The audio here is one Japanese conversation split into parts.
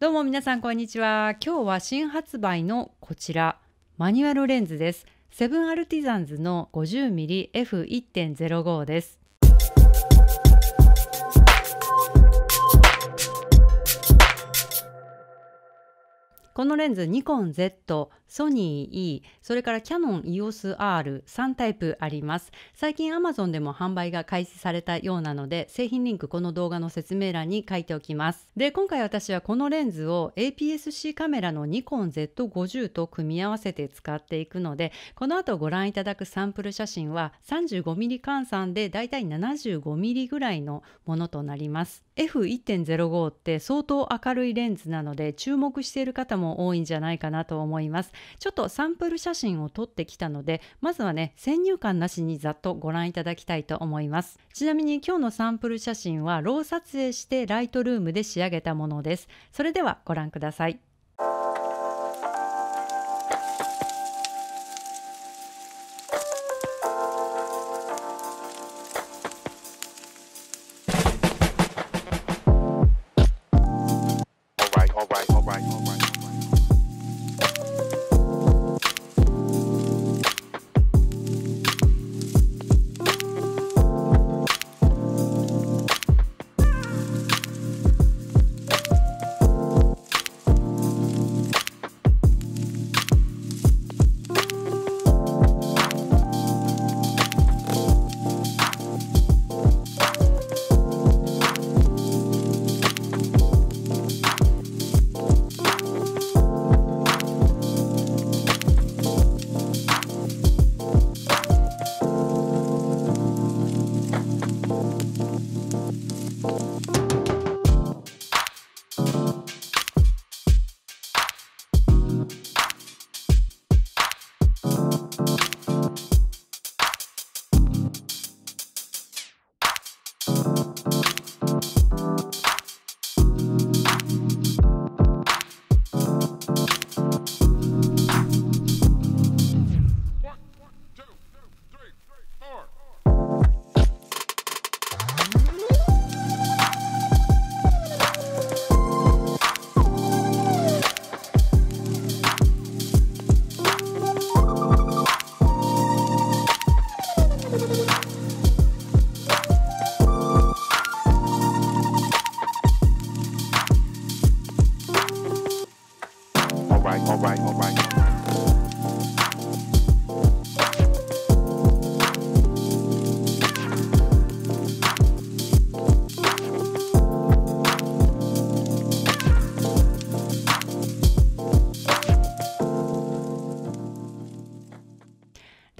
どうも皆さんこんにちは。今日は新発売のこちらマニュアルレンズです。セブンアルティザンズの 50mmF1.05 です。このレンズニコン Z ソニー E、それからキャノン EOS R、3タイプあります。最近 Amazon でも販売が開始されたようなので、製品リンクこの動画の説明欄に書いておきます。で、今回私はこのレンズを APS-C カメラのニコン Z50 と組み合わせて使っていくので、この後ご覧いただくサンプル写真は 35mm 換算でだいたい 75mm ぐらいのものとなります。F1.05 って相当明るいレンズなので注目している方も多いんじゃないかなと思います。ちょっとサンプル写真を撮ってきたのでまずはね先入観なしにざっとご覧いただきたいと思いますちなみに今日のサンプル写真はロー撮影してライトルームで仕上げたものですそれではご覧ください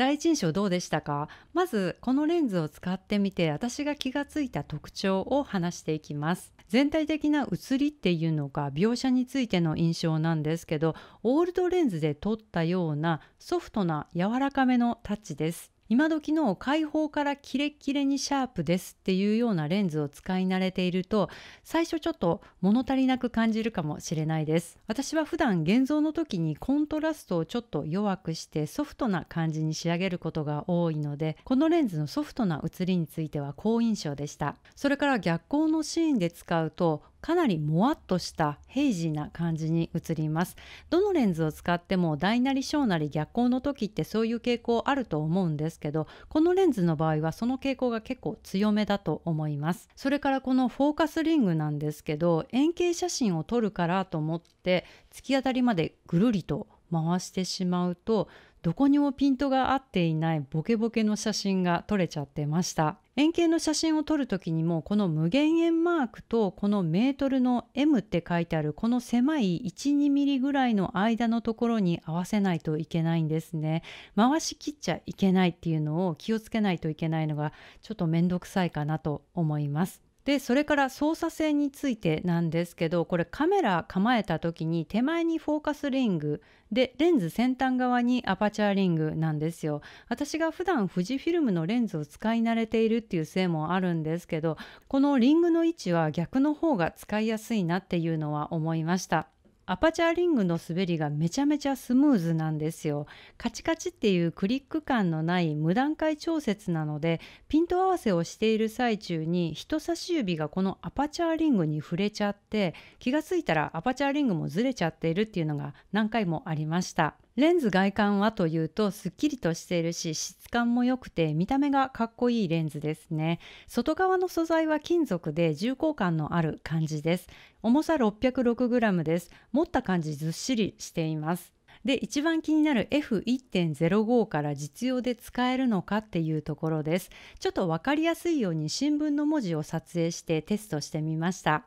第一印象どうでしたかまずこのレンズを使ってみて私が気がついた特徴を話していきます全体的な写りっていうのか描写についての印象なんですけどオールドレンズで撮ったようなソフトな柔らかめのタッチです今時の開放からキレッキレにシャープですっていうようなレンズを使い慣れていると最初ちょっと物足りなく感じるかもしれないです私は普段現像の時にコントラストをちょっと弱くしてソフトな感じに仕上げることが多いのでこのレンズのソフトな写りについては好印象でしたそれから逆光のシーンで使うとかなりもわっとしたヘイジーな感じに映りますどのレンズを使っても大なり小なり逆光の時ってそういう傾向あると思うんですけどこのレンズの場合はその傾向が結構強めだと思いますそれからこのフォーカスリングなんですけど円形写真を撮るからと思って突き当たりまでぐるりと回してしまうとどこにもピントが合っていないボケボケの写真が撮れちゃってました円形の写真を撮る時にもこの無限円マークとこのメートルの M って書いてあるこの狭い12ミリぐらいの間のところに合わせないといけないんですね回し切っちゃいけないっていうのを気をつけないといけないのがちょっと面倒くさいかなと思いますでそれから操作性についてなんですけどこれカメラ構えた時に手前にフォーカスリングでレンズ先端側にアパチャーリングなんですよ私が普段富士フィルムのレンズを使い慣れているっていうせいもあるんですけどこのリングの位置は逆の方が使いやすいなっていうのは思いました。アパチャーリングの滑りがめちゃめちゃスムーズなんですよ。カチカチっていうクリック感のない無段階調節なのでピント合わせをしている最中に人差し指がこのアパチャーリングに触れちゃって気がついたらアパチャーリングもずれちゃっているっていうのが何回もありました。レンズ外観はというとすっきりとしているし質感も良くて見た目がかっこいいレンズですね外側の素材は金属で重厚感のある感じです重さ 606g です持った感じずっしりしていますで一番気になる F1.05 から実用で使えるのかっていうところですちょっと分かりやすいように新聞の文字を撮影してテストしてみました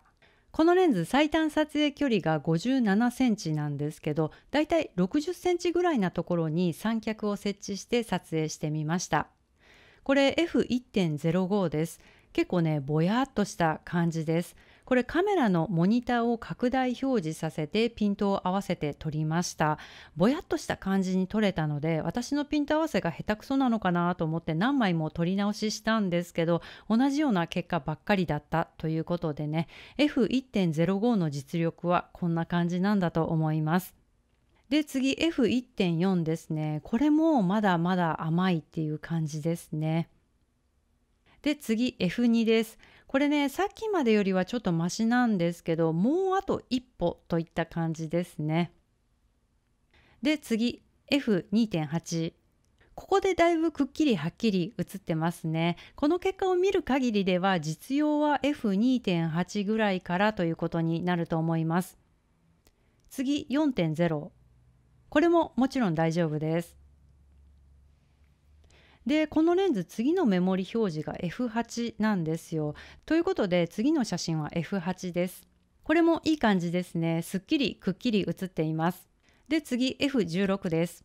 このレンズ最短撮影距離が57センチなんですけどだいたい60センチぐらいなところに三脚を設置して撮影してみましたこれ F1.05 です結構ねぼやっとした感じですこれカメラのモニターを拡大表示させてピントを合わせて撮りましたぼやっとした感じに撮れたので私のピント合わせが下手くそなのかなと思って何枚も撮り直ししたんですけど同じような結果ばっかりだったということでね F1.05 の実力はこんな感じなんだと思いますで次 F1.4 ですねこれもまだまだ甘いっていう感じですねで次 F2 ですこれねさっきまでよりはちょっとマシなんですけどもうあと一歩といった感じですね。で次 F2.8 ここでだいぶくっきりはっきり映ってますね。この結果を見る限りでは実用は F2.8 ぐらいからということになると思います。次4.0これももちろん大丈夫です。でこのレンズ次のメモリ表示が F8 なんですよ。ということで次の写真は F8 です。これもいい感じですね。すっきりくっきり写っています。で次 F16 です。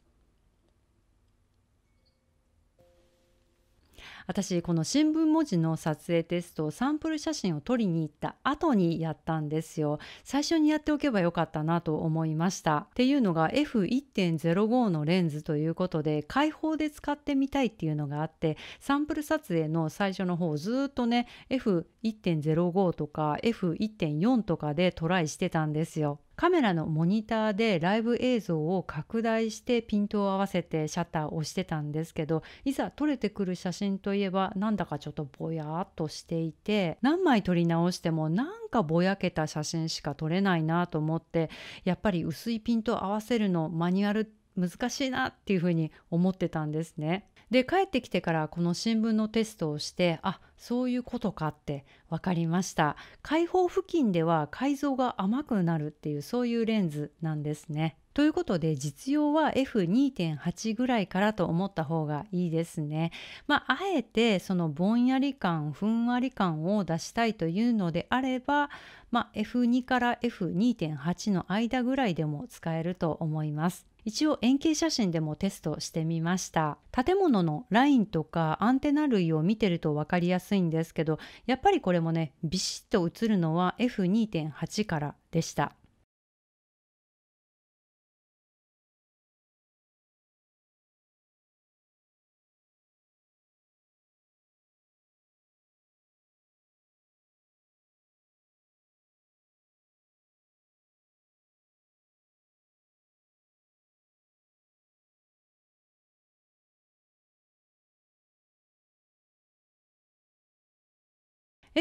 私この新聞文字の撮影テストサンプル写真を撮りに行った後にやったんですよ最初にやっておけばよかったなと思いましたっていうのが F1.05 のレンズということで開放で使ってみたいっていうのがあってサンプル撮影の最初の方ずっとね F1.05 とか F1.4 とかでトライしてたんですよカメラのモニターでライブ映像を拡大してピントを合わせてシャッターを押してたんですけどいざ撮れてくる写真といえばなんだかちょっとぼやーっとしていて何枚撮り直してもなんかぼやけた写真しか撮れないなと思ってやっぱり薄いピントを合わせるのマニュアルって難しいなっていうふうに思ってたんですね。で帰ってきてからこの新聞のテストをしてあそういうことかって分かりました解放付近では改造が甘くなるっていうそういうレンズなんですね。ということで実用は F2.8 ぐらいからと思った方がいいですね。まあ、あえてそのぼんやり感ふんわり感を出したいというのであれば、まあ、F2 から F2.8 の間ぐらいでも使えると思います。一応円形写真でもテストしてみました建物のラインとかアンテナ類を見てると分かりやすいんですけどやっぱりこれもねビシッと写るのは F2.8 からでした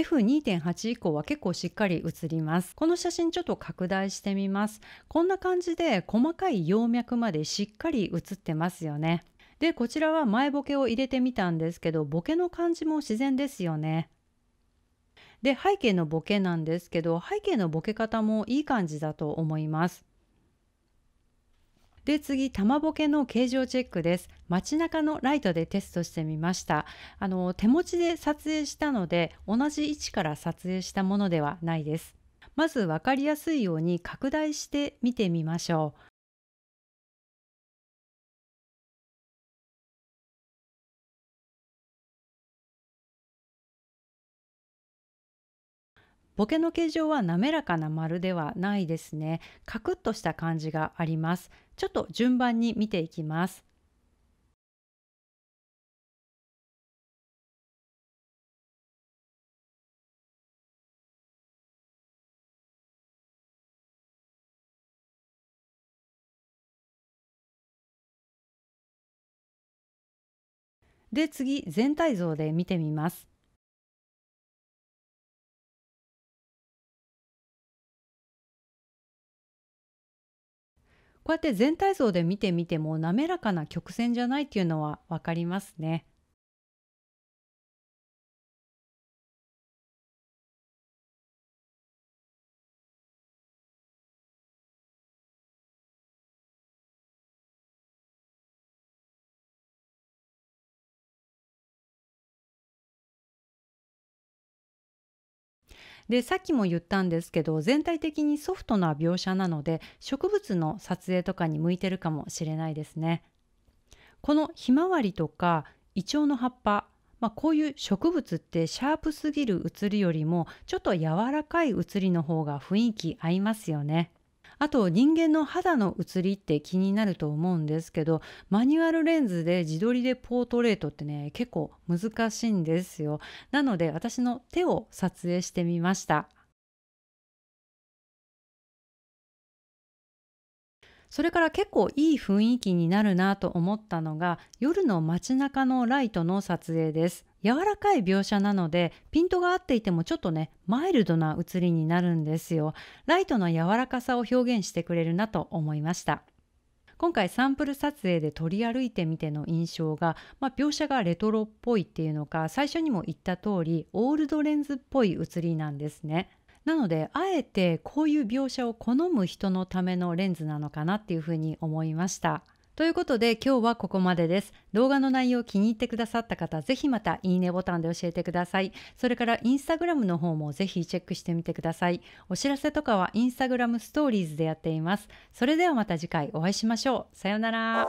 F2.8 以降は結構しっかり写りますこの写真ちょっと拡大してみますこんな感じで細かい葉脈までしっかり写ってますよねでこちらは前ボケを入れてみたんですけどボケの感じも自然ですよねで背景のボケなんですけど背景のボケ方もいい感じだと思いますで次玉ボケの形状チェックです街中のライトでテストしてみましたあの手持ちで撮影したので同じ位置から撮影したものではないですまず分かりやすいように拡大して見てみましょうボケの形状は滑らかな丸ではないですね。カクッとした感じがあります。ちょっと順番に見ていきます。で次全体像で見てみます。こうやって全体像で見てみても滑らかな曲線じゃないっていうのは分かりますね。でさっきも言ったんですけど全体的にソフトな描写なので植物の撮影とかに向いてるかもしれないですね。このひまわりとかイチョウの葉っぱまあ、こういう植物ってシャープすぎる写りよりもちょっと柔らかい写りの方が雰囲気合いますよね。あと人間の肌の写りって気になると思うんですけどマニュアルレンズで自撮りでポートレートってね結構難しいんですよなので私の手を撮影してみましたそれから結構いい雰囲気になるなと思ったのが夜の街中のライトの撮影です柔らかい描写なのでピントが合っていてもちょっとねマイルドな写りになるんですよライトの柔らかさを表現してくれるなと思いました今回サンプル撮影で取り歩いてみての印象が、まあ、描写がレトロっぽいっていうのか最初にも言った通りオールドレンズっぽい写りなんですね。なのであえてこういう描写を好む人のためのレンズなのかなっていうふうに思いました。ということで今日はここまでです。動画の内容を気に入ってくださった方、ぜひまたいいねボタンで教えてください。それからインスタグラムの方もぜひチェックしてみてください。お知らせとかはインスタグラムストーリーズでやっています。それではまた次回お会いしましょう。さようなら。